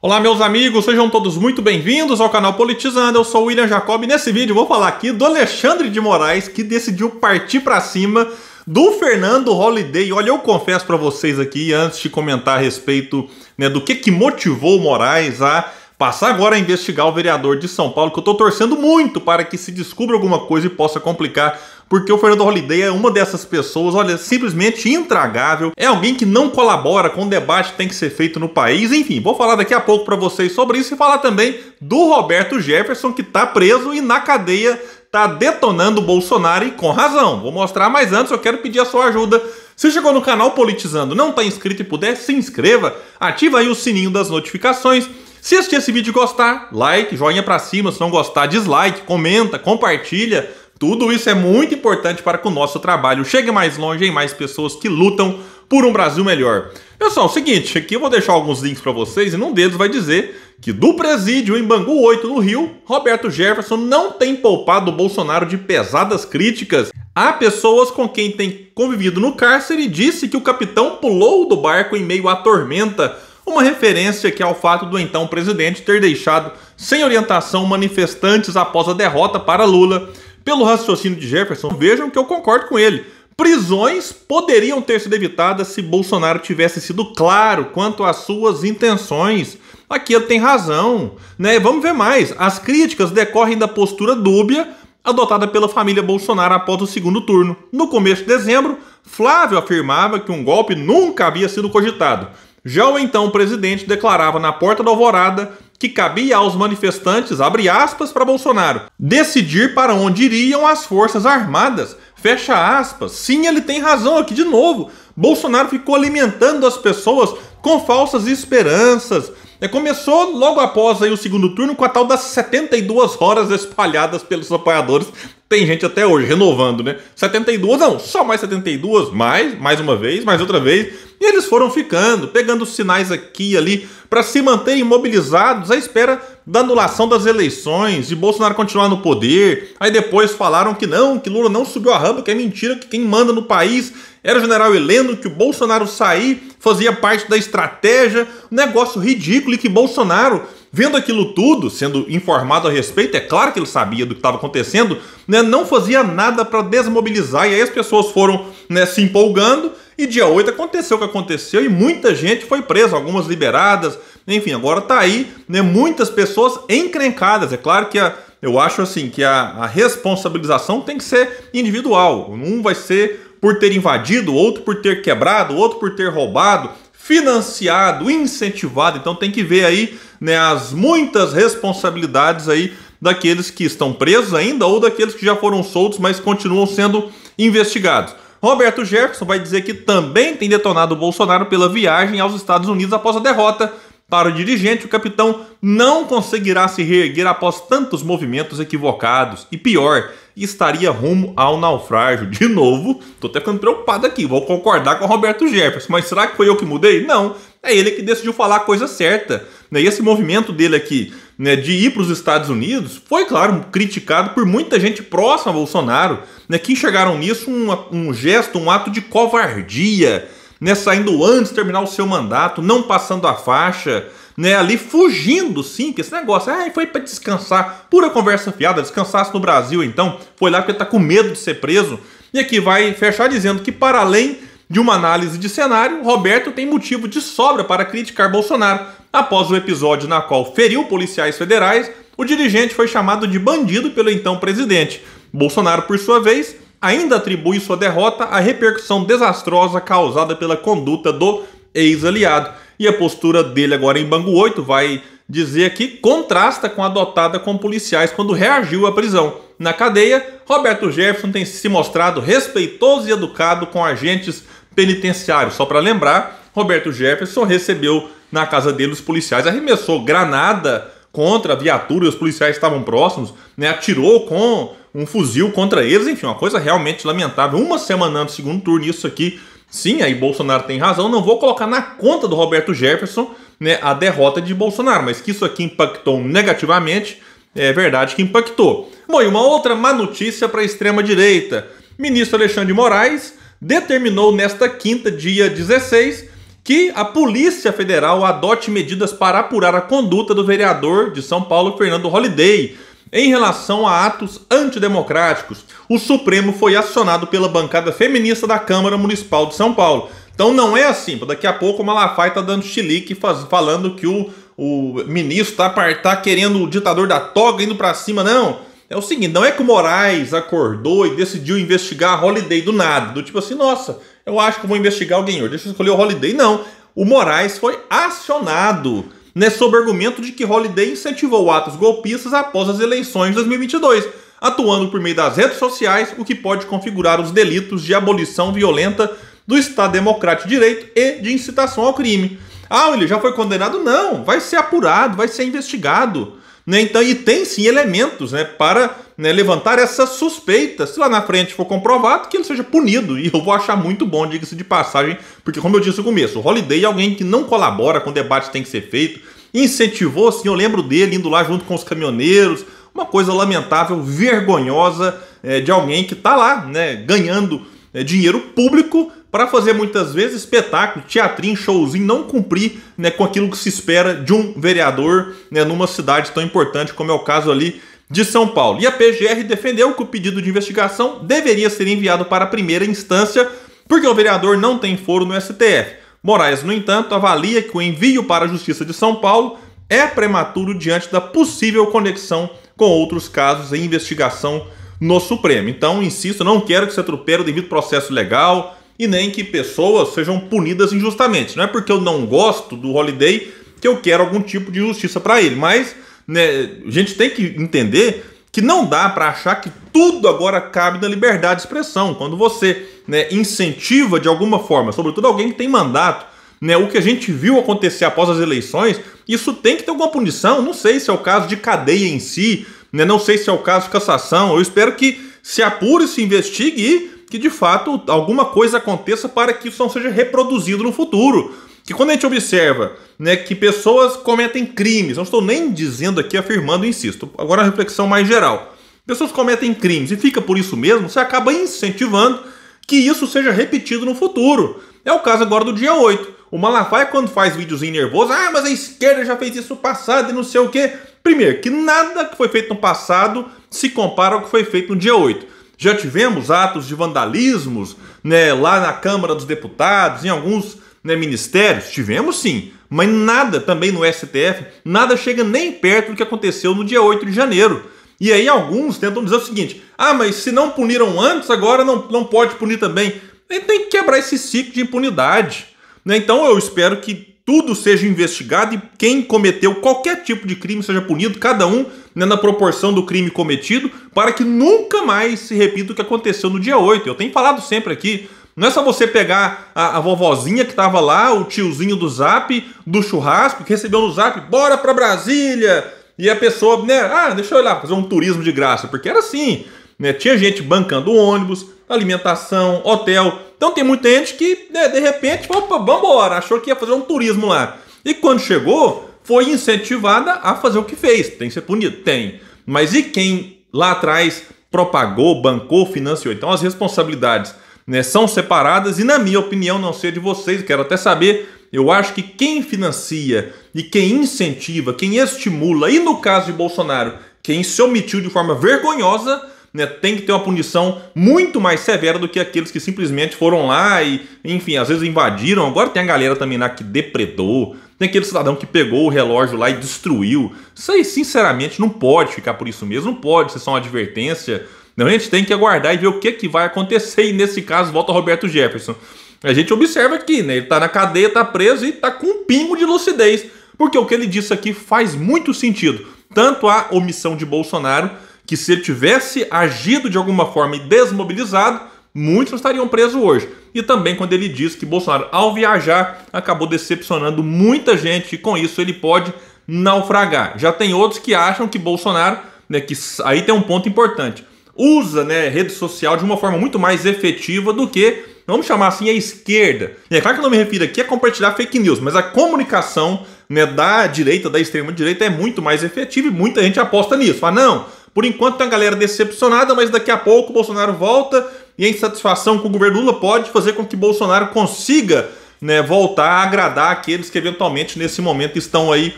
Olá, meus amigos, sejam todos muito bem-vindos ao canal Politizando. Eu sou o William Jacob e nesse vídeo vou falar aqui do Alexandre de Moraes que decidiu partir para cima do Fernando Holliday. Olha, eu confesso para vocês aqui, antes de comentar a respeito né, do que, que motivou o Moraes a Passar agora a investigar o vereador de São Paulo, que eu estou torcendo muito para que se descubra alguma coisa e possa complicar porque o Fernando Holliday é uma dessas pessoas, olha, simplesmente intragável, é alguém que não colabora com o debate que tem que ser feito no país. Enfim, vou falar daqui a pouco para vocês sobre isso e falar também do Roberto Jefferson que está preso e na cadeia está detonando o Bolsonaro e com razão. Vou mostrar, mas antes eu quero pedir a sua ajuda. Se chegou no canal Politizando, não está inscrito e puder, se inscreva, ativa aí o sininho das notificações se assistir esse vídeo e gostar, like, joinha para cima, se não gostar, dislike, comenta, compartilha. Tudo isso é muito importante para que o nosso trabalho chegue mais longe em mais pessoas que lutam por um Brasil melhor. Pessoal, é o seguinte, aqui eu vou deixar alguns links para vocês e num deles vai dizer que do presídio em Bangu 8, no Rio, Roberto Jefferson não tem poupado o Bolsonaro de pesadas críticas a pessoas com quem tem convivido no cárcere e disse que o capitão pulou do barco em meio à tormenta uma referência que é ao fato do então presidente ter deixado sem orientação manifestantes após a derrota para Lula. Pelo raciocínio de Jefferson, vejam que eu concordo com ele. Prisões poderiam ter sido evitadas se Bolsonaro tivesse sido claro quanto às suas intenções. Aqui ele tem razão, né? Vamos ver mais. As críticas decorrem da postura dúbia adotada pela família Bolsonaro após o segundo turno. No começo de dezembro, Flávio afirmava que um golpe nunca havia sido cogitado. Já o então presidente declarava na porta da alvorada que cabia aos manifestantes, abre aspas para Bolsonaro, decidir para onde iriam as forças armadas, fecha aspas. Sim, ele tem razão aqui de novo. Bolsonaro ficou alimentando as pessoas com falsas esperanças. É, começou logo após aí o segundo turno com a tal das 72 horas espalhadas pelos apoiadores tem gente até hoje renovando, né? 72, não, só mais 72, mais, mais uma vez, mais outra vez. E eles foram ficando, pegando sinais aqui e ali, para se manterem imobilizados à espera da anulação das eleições, de Bolsonaro continuar no poder. Aí depois falaram que não, que Lula não subiu a rampa, que é mentira, que quem manda no país era o general Heleno, que o Bolsonaro sair fazia parte da estratégia. Um negócio ridículo e que Bolsonaro vendo aquilo tudo, sendo informado a respeito, é claro que ele sabia do que estava acontecendo, né, não fazia nada para desmobilizar, e aí as pessoas foram né, se empolgando, e dia 8 aconteceu o que aconteceu, e muita gente foi presa, algumas liberadas, enfim, agora está aí, né, muitas pessoas encrencadas, é claro que a, eu acho assim que a, a responsabilização tem que ser individual, um vai ser por ter invadido, outro por ter quebrado, outro por ter roubado, financiado, incentivado. Então tem que ver aí né, as muitas responsabilidades aí daqueles que estão presos ainda ou daqueles que já foram soltos, mas continuam sendo investigados. Roberto Jefferson vai dizer que também tem detonado o Bolsonaro pela viagem aos Estados Unidos após a derrota para o dirigente, o capitão não conseguirá se reerguer após tantos movimentos equivocados e pior, estaria rumo ao naufrágio. De novo, Estou até ficando preocupado aqui, vou concordar com o Roberto Jefferson, mas será que foi eu que mudei? Não, é ele que decidiu falar a coisa certa. Né? E esse movimento dele aqui né, de ir para os Estados Unidos foi, claro, criticado por muita gente próxima a Bolsonaro, né, que enxergaram nisso um, um gesto, um ato de covardia né, saindo antes de terminar o seu mandato, não passando a faixa, né, ali fugindo sim, que esse negócio, ah, foi para descansar, pura conversa fiada, descansasse no Brasil então, foi lá porque tá com medo de ser preso. E aqui vai fechar dizendo que para além de uma análise de cenário, Roberto tem motivo de sobra para criticar Bolsonaro. Após o episódio na qual feriu policiais federais, o dirigente foi chamado de bandido pelo então presidente. Bolsonaro, por sua vez, ainda atribui sua derrota à repercussão desastrosa causada pela conduta do ex-aliado. E a postura dele agora em Bangu 8 vai dizer que contrasta com a adotada com policiais quando reagiu à prisão. Na cadeia, Roberto Jefferson tem se mostrado respeitoso e educado com agentes penitenciários. Só para lembrar, Roberto Jefferson recebeu na casa dele os policiais, arremessou granada contra a viatura e os policiais estavam próximos, né, atirou com um fuzil contra eles, enfim, uma coisa realmente lamentável. Uma semana antes do segundo turno, isso aqui, sim, aí Bolsonaro tem razão, não vou colocar na conta do Roberto Jefferson né, a derrota de Bolsonaro, mas que isso aqui impactou negativamente, é verdade que impactou. Bom, e uma outra má notícia para a extrema-direita. Ministro Alexandre de Moraes determinou nesta quinta, dia 16, que a Polícia Federal adote medidas para apurar a conduta do vereador de São Paulo, Fernando Holliday, em relação a atos antidemocráticos. O Supremo foi acionado pela bancada feminista da Câmara Municipal de São Paulo. Então não é assim, daqui a pouco o Malafaia está dando chilique faz, falando que o, o ministro está tá querendo o ditador da toga indo para cima, não. É o seguinte, não é que o Moraes acordou e decidiu investigar a Holiday do nada, do tipo assim, nossa, eu acho que vou investigar alguém deixa eu escolher o Holiday. Não, o Moraes foi acionado né, sob argumento de que Holiday incentivou atos golpistas após as eleições de 2022, atuando por meio das redes sociais, o que pode configurar os delitos de abolição violenta do Estado Democrático de Direito e de incitação ao crime. Ah, ele já foi condenado? Não, vai ser apurado, vai ser investigado. Né? Então, e tem sim elementos né, para né, levantar essa suspeita. Se lá na frente for comprovado, que ele seja punido. E eu vou achar muito bom, diga-se de passagem, porque, como eu disse no começo, o Holiday é alguém que não colabora com o debate que tem que ser feito. Incentivou, sim, eu lembro dele indo lá junto com os caminhoneiros. Uma coisa lamentável, vergonhosa é, de alguém que está lá né, ganhando é, dinheiro público para fazer muitas vezes espetáculo, teatrinho, showzinho, não cumprir né, com aquilo que se espera de um vereador né, numa cidade tão importante como é o caso ali de São Paulo. E a PGR defendeu que o pedido de investigação deveria ser enviado para a primeira instância, porque o vereador não tem foro no STF. Moraes, no entanto, avalia que o envio para a Justiça de São Paulo é prematuro diante da possível conexão com outros casos em investigação no Supremo. Então, insisto, não quero que se atropele o devido processo legal, e nem que pessoas sejam punidas injustamente. Não é porque eu não gosto do Holiday que eu quero algum tipo de justiça para ele, mas né, a gente tem que entender que não dá para achar que tudo agora cabe na liberdade de expressão. Quando você né, incentiva de alguma forma, sobretudo alguém que tem mandato, né, o que a gente viu acontecer após as eleições, isso tem que ter alguma punição. Não sei se é o caso de cadeia em si, né, não sei se é o caso de cassação. Eu espero que se apure, se investigue e que de fato alguma coisa aconteça para que isso não seja reproduzido no futuro. Que quando a gente observa né, que pessoas cometem crimes, não estou nem dizendo aqui, afirmando, insisto, agora uma reflexão mais geral. Pessoas cometem crimes e fica por isso mesmo, você acaba incentivando que isso seja repetido no futuro. É o caso agora do dia 8. O Malafaia, quando faz videozinho nervoso, ah, mas a esquerda já fez isso no passado e não sei o quê. Primeiro, que nada que foi feito no passado se compara ao que foi feito no dia 8. Já tivemos atos de vandalismos né, lá na Câmara dos Deputados, em alguns né, ministérios? Tivemos sim, mas nada também no STF, nada chega nem perto do que aconteceu no dia 8 de janeiro. E aí alguns tentam dizer o seguinte: ah, mas se não puniram antes, agora não, não pode punir também. Tem que quebrar esse ciclo de impunidade. Né? Então eu espero que tudo seja investigado e quem cometeu qualquer tipo de crime seja punido, cada um né, na proporção do crime cometido, para que nunca mais se repita o que aconteceu no dia 8. Eu tenho falado sempre aqui. Não é só você pegar a, a vovozinha que estava lá, o tiozinho do zap, do churrasco, que recebeu no zap, bora para Brasília! E a pessoa, né, ah, deixa eu ir lá fazer um turismo de graça, porque era assim. Né? Tinha gente bancando ônibus, alimentação, hotel. Então tem muita gente que, né, de repente, opa, vambora, achou que ia fazer um turismo lá. E quando chegou, foi incentivada a fazer o que fez. Tem que ser punido? Tem. Mas e quem lá atrás propagou, bancou, financiou? Então as responsabilidades né, são separadas e, na minha opinião, não sei de vocês, quero até saber. Eu acho que quem financia e quem incentiva, quem estimula, e no caso de Bolsonaro, quem se omitiu de forma vergonhosa, né, tem que ter uma punição muito mais severa do que aqueles que simplesmente foram lá e, enfim, às vezes invadiram. Agora tem a galera também lá que depredou, tem aquele cidadão que pegou o relógio lá e destruiu. Isso aí, sinceramente, não pode ficar por isso mesmo, não pode ser só uma advertência. a gente tem que aguardar e ver o que, que vai acontecer. E nesse caso, volta Roberto Jefferson. A gente observa aqui, né? Ele tá na cadeia, tá preso e tá com um pingo de lucidez. Porque o que ele disse aqui faz muito sentido. Tanto a omissão de Bolsonaro que se ele tivesse agido de alguma forma e desmobilizado, muitos estariam presos hoje. E também quando ele diz que Bolsonaro, ao viajar, acabou decepcionando muita gente e com isso ele pode naufragar. Já tem outros que acham que Bolsonaro, né, que aí tem um ponto importante, usa né, rede social de uma forma muito mais efetiva do que, vamos chamar assim, a esquerda. E é claro que eu não me refiro aqui a compartilhar fake news, mas a comunicação né, da direita, da extrema direita, é muito mais efetiva e muita gente aposta nisso. Fala, não, por enquanto tem a galera decepcionada, mas daqui a pouco Bolsonaro volta e a insatisfação com o governo Lula pode fazer com que Bolsonaro consiga né, voltar a agradar aqueles que eventualmente nesse momento estão aí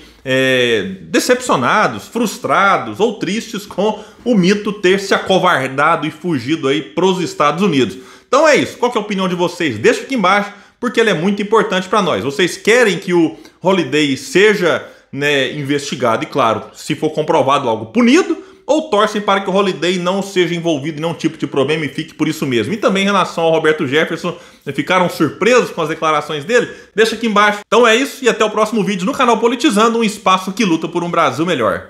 é, decepcionados, frustrados ou tristes com o mito ter se acovardado e fugido aí para os Estados Unidos. Então é isso. Qual é a opinião de vocês? Deixa aqui embaixo porque ele é muito importante para nós. Vocês querem que o Holiday seja né, investigado e, claro, se for comprovado algo punido ou torcem para que o Holiday não seja envolvido em nenhum tipo de problema e fique por isso mesmo. E também em relação ao Roberto Jefferson, né, ficaram surpresos com as declarações dele? Deixa aqui embaixo. Então é isso e até o próximo vídeo no canal Politizando, um espaço que luta por um Brasil melhor.